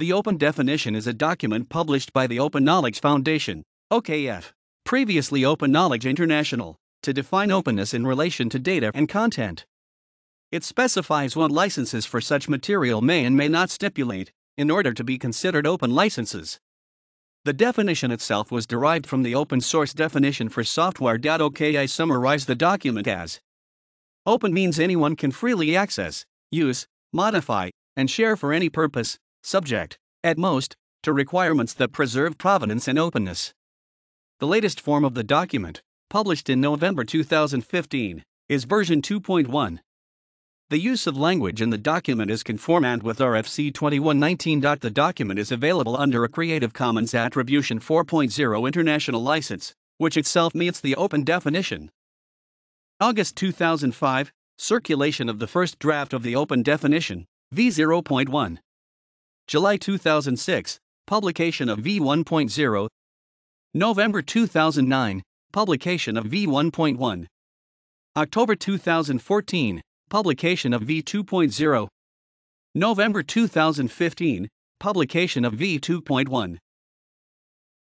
The open definition is a document published by the Open Knowledge Foundation, OKF, previously Open Knowledge International, to define openness in relation to data and content. It specifies what licenses for such material may and may not stipulate in order to be considered open licenses. The definition itself was derived from the open source definition for software. OKI summarized the document as Open means anyone can freely access, use, modify, and share for any purpose, subject, at most, to requirements that preserve provenance and openness. The latest form of the document, published in November 2015, is version 2.1. The use of language in the document is conformant with RFC 2119. The document is available under a Creative Commons Attribution 4.0 international license, which itself meets the open definition. August 2005, circulation of the first draft of the open definition, v0.1. July 2006, publication of V1.0, November 2009, publication of V1.1, October 2014, publication of V2.0, November 2015, publication of V2.1.